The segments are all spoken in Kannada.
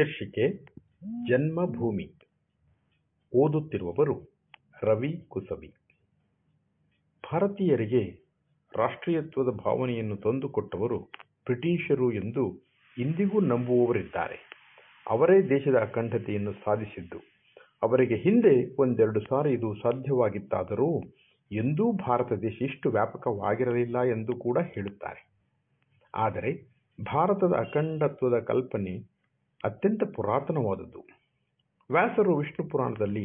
ಶೀರ್ಷಿಕೆ ಜನ್ಮಭೂಮಿ ಓದುತ್ತಿರುವವರು ರವಿ ಕುಸವಿ ಭಾರತೀಯರಿಗೆ ರಾಷ್ಟ್ರೀಯತ್ವದ ಭಾವನೆಯನ್ನು ತಂದುಕೊಟ್ಟವರು ಬ್ರಿಟಿಷರು ಎಂದು ಇಂದಿಗೂ ನಂಬುವವರಿದ್ದಾರೆ ಅವರೇ ದೇಶದ ಅಖಂಡತೆಯನ್ನು ಸಾಧಿಸಿದ್ದು ಅವರಿಗೆ ಹಿಂದೆ ಒಂದೆರಡು ಸಾರಿ ಇದು ಸಾಧ್ಯವಾಗಿತ್ತಾದರೂ ಎಂದೂ ಭಾರತ ದೇಶ ಇಷ್ಟು ವ್ಯಾಪಕವಾಗಿರಲಿಲ್ಲ ಎಂದು ಕೂಡ ಹೇಳುತ್ತಾರೆ ಆದರೆ ಭಾರತದ ಅಖಂಡತ್ವದ ಕಲ್ಪನೆ ಅತ್ಯಂತ ಪುರಾತನವಾದದ್ದು ವ್ಯಾಸರು ವಿಷ್ಣು ಪುರಾಣದಲ್ಲಿ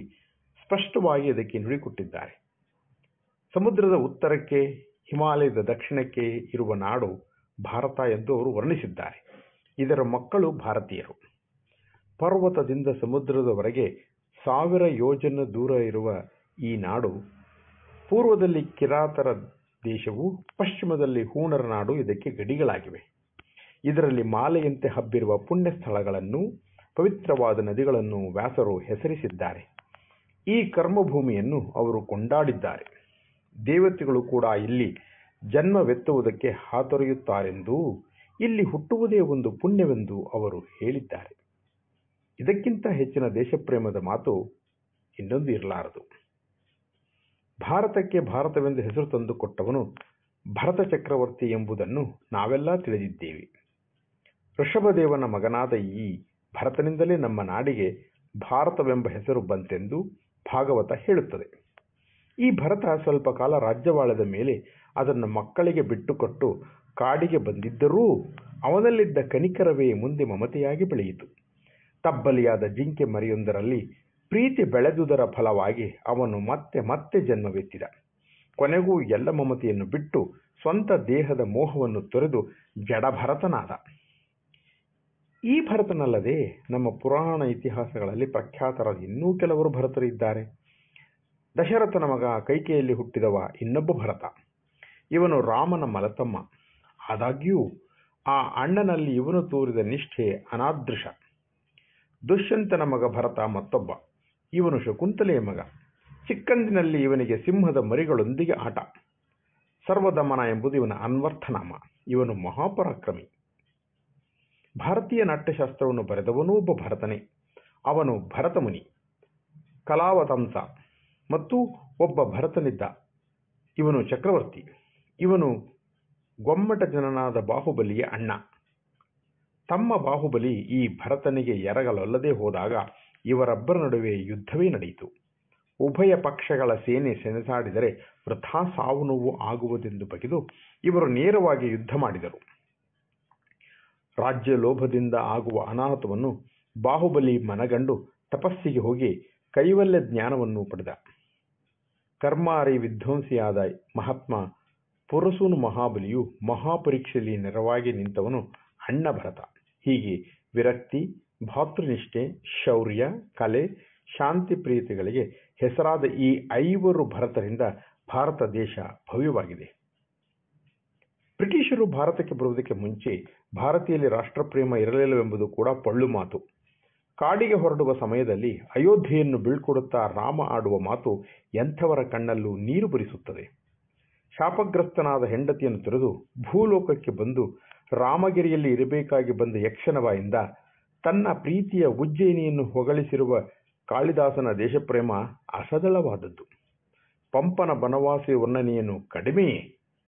ಸ್ಪಷ್ಟವಾಗಿ ಅದಕ್ಕೆ ನುಡಿಕೊಟ್ಟಿದ್ದಾರೆ ಸಮುದ್ರದ ಉತ್ತರಕ್ಕೆ ಹಿಮಾಲಯದ ದಕ್ಷಿಣಕ್ಕೆ ಇರುವ ನಾಡು ಭಾರತ ಎಂದು ಅವರು ವರ್ಣಿಸಿದ್ದಾರೆ ಇದರ ಮಕ್ಕಳು ಭಾರತೀಯರು ಪರ್ವತದಿಂದ ಸಮುದ್ರದವರೆಗೆ ಸಾವಿರ ಯೋಜನ ದೂರ ಇರುವ ಈ ನಾಡು ಪೂರ್ವದಲ್ಲಿ ಕಿರಾತರ ದೇಶವು ಪಶ್ಚಿಮದಲ್ಲಿ ಹೂಣರ ನಾಡು ಇದಕ್ಕೆ ಗಡಿಗಳಾಗಿವೆ ಇದರಲ್ಲಿ ಮಾಲೆಯಂತೆ ಹಬ್ಬಿರುವ ಪುಣ್ಯ ಸ್ಥಳಗಳನ್ನು ಪವಿತ್ರವಾದ ನದಿಗಳನ್ನು ವ್ಯಾಸರು ಹೆಸರಿಸಿದ್ದಾರೆ ಈ ಕರ್ಮಭೂಮಿಯನ್ನು ಅವರು ಕೊಂಡಾಡಿದ್ದಾರೆ ದೇವತೆಗಳು ಕೂಡ ಇಲ್ಲಿ ಜನ್ಮವೆತ್ತುವುದಕ್ಕೆ ಹಾತೊರೆಯುತ್ತಾರೆಂದು ಇಲ್ಲಿ ಹುಟ್ಟುವುದೇ ಒಂದು ಪುಣ್ಯವೆಂದು ಅವರು ಹೇಳಿದ್ದಾರೆ ಇದಕ್ಕಿಂತ ಹೆಚ್ಚಿನ ದೇಶಪ್ರೇಮದ ಮಾತು ಇನ್ನೊಂದು ಇರಲಾರದು ಭಾರತಕ್ಕೆ ಭಾರತವೆಂದು ಹೆಸರು ತಂದುಕೊಟ್ಟವನು ಭರತ ಚಕ್ರವರ್ತಿ ಎಂಬುದನ್ನು ನಾವೆಲ್ಲ ತಿಳಿದಿದ್ದೇವೆ ಋಷಭದೇವನ ಮಗನಾದ ಈ ಭರತನಿಂದಲೇ ನಮ್ಮ ನಾಡಿಗೆ ಭಾರತವೆಂಬ ಹೆಸರು ಬಂತೆಂದು ಭಾಗವತ ಹೇಳುತ್ತದೆ ಈ ಭರತ ಸ್ವಲ್ಪ ಕಾಲ ರಾಜ್ಯವಾಳದ ಮೇಲೆ ಅದನ್ನು ಮಕ್ಕಳಿಗೆ ಬಿಟ್ಟುಕೊಟ್ಟು ಕಾಡಿಗೆ ಬಂದಿದ್ದರೂ ಅವನಲ್ಲಿದ್ದ ಕನಿಕರವೇ ಮುಂದೆ ಮಮತೆಯಾಗಿ ಬೆಳೆಯಿತು ತಬ್ಬಲಿಯಾದ ಜಿಂಕೆ ಮರಿಯೊಂದರಲ್ಲಿ ಪ್ರೀತಿ ಬೆಳೆದುದರ ಫಲವಾಗಿ ಅವನು ಮತ್ತೆ ಮತ್ತೆ ಜನ್ಮವೆತ್ತಿದ ಕೊನೆಗೂ ಎಲ್ಲ ಮಮತೆಯನ್ನು ಬಿಟ್ಟು ಸ್ವಂತ ದೇಹದ ಮೋಹವನ್ನು ತೊರೆದು ಜಡಭರತನಾದ ಈ ಭರತನಲ್ಲದೆ ನಮ್ಮ ಪುರಾಣ ಇತಿಹಾಸಗಳಲ್ಲಿ ಪ್ರಖ್ಯಾತರಾದ ಇನ್ನೂ ಕೆಲವರು ಭರತರಿದ್ದಾರೆ ದಶರಥನ ಮಗ ಕೈಕೆಯಲ್ಲಿ ಹುಟ್ಟಿದವ ಇನ್ನೊಬ್ಬ ಭರತ ಇವನು ರಾಮನ ಮಲತಮ್ಮ ಆದಾಗ್ಯೂ ಆ ಅಣ್ಣನಲ್ಲಿ ಇವನು ತೋರಿದ ನಿಷ್ಠೆ ಅನಾದೃಶ ದುಷ್ಯಂತನ ಮಗ ಭರತ ಮತ್ತೊಬ್ಬ ಇವನು ಶಕುಂತಲೆಯ ಮಗ ಚಿಕ್ಕಂದಿನಲ್ಲಿ ಇವನಿಗೆ ಸಿಂಹದ ಮರಿಗಳೊಂದಿಗೆ ಆಟ ಸರ್ವದಮನ ಎಂಬುದು ಇವನ ಅನ್ವರ್ಥನಾಮ ಇವನು ಮಹಾಪರಾಕ್ರಮಿ ಭಾರತೀಯ ನಾಟ್ಯಶಾಸ್ತ್ರವನ್ನು ಬರೆದವನು ಒಬ್ಬ ಭರತನೇ ಅವನು ಭರತಮುನಿ ಕಲಾವತಂಸ ಮತ್ತು ಒಬ್ಬ ಭರತನಿದ್ದ ಇವನು ಚಕ್ರವರ್ತಿ ಇವನು ಗೊಮ್ಮಟ ಜನನಾದ ಬಾಹುಬಲಿಯ ಅಣ್ಣ ತಮ್ಮ ಬಾಹುಬಲಿ ಈ ಭರತನಿಗೆ ಎರಗಲಲ್ಲದೆ ಹೋದಾಗ ಇವರಬ್ಬರ ನಡುವೆ ಯುದ್ಧವೇ ನಡೆಯಿತು ಉಭಯ ಪಕ್ಷಗಳ ಸೇನೆ ಸೆನೆಸಾಡಿದರೆ ವೃಥಾ ಸಾವು ನೋವು ಆಗುವುದೆಂದು ಬಗೆದು ಇವರು ನೇರವಾಗಿ ಯುದ್ಧ ಮಾಡಿದರು ರಾಜ್ಯ ಲೋಭದಿಂದ ಆಗುವ ಅನಾಹುತವನ್ನು ಬಾಹುಬಲಿ ಮನಗಂಡು ತಪಸ್ಸಿಗೆ ಹೋಗಿ ಕೈವಲ್ಯ ಜ್ಞಾನವನ್ನು ಪಡೆದ ಕರ್ಮಾರಿ ವಿಧ್ವಂಸಿಯಾದ ಮಹಾತ್ಮ ಪುರಸೂನು ಮಹಾಬಲಿಯು ಮಹಾಪರೀಕ್ಷೆಯಲ್ಲಿ ನೆರವಾಗಿ ನಿಂತವನು ಅಣ್ಣ ಭರತ ಹೀಗೆ ವಿರಕ್ತಿ ಭಾತೃನಿಷ್ಠೆ ಶೌರ್ಯ ಕಲೆ ಶಾಂತಿ ಪ್ರೀತಿಗಳಿಗೆ ಹೆಸರಾದ ಈ ಐವರು ಭರತರಿಂದ ಭಾರತ ದೇಶ ಭವ್ಯವಾಗಿದೆ ಬ್ರಿಟಿಷರು ಭಾರತಕ್ಕೆ ಬರುವುದಕ್ಕೆ ಮುಂಚೆ ಭಾರತೀಯಲ್ಲಿ ರಾಷ್ಟ್ರಪ್ರೇಮ ಇರಲಿಲ್ಲವೆಂಬುದು ಕೂಡ ಪಳ್ಳು ಮಾತು ಕಾಡಿಗೆ ಹೊರಡುವ ಸಮಯದಲ್ಲಿ ಅಯೋಧ್ಯೆಯನ್ನು ಬೀಳ್ಕೊಡುತ್ತಾ ರಾಮ ಆಡುವ ಮಾತು ಎಂಥವರ ಕಣ್ಣಲ್ಲೂ ನೀರು ಬರಿಸುತ್ತದೆ ಶಾಪಗ್ರಸ್ತನಾದ ಹೆಂಡತಿಯನ್ನು ತೆರೆದು ಭೂಲೋಕಕ್ಕೆ ಬಂದು ರಾಮಗಿರಿಯಲ್ಲಿ ಇರಬೇಕಾಗಿ ಬಂದ ಯಕ್ಷನವಾಯಿಂದ ತನ್ನ ಪ್ರೀತಿಯ ಉಜ್ಜಯಿನಿಯನ್ನು ಹೊಗಳಿಸಿರುವ ಕಾಳಿದಾಸನ ದೇಶಪ್ರೇಮ ಅಸದಳವಾದದ್ದು ಪಂಪನ ಬನವಾಸಿ ವರ್ಣನೆಯನ್ನು ಕಡಿಮೆಯೇ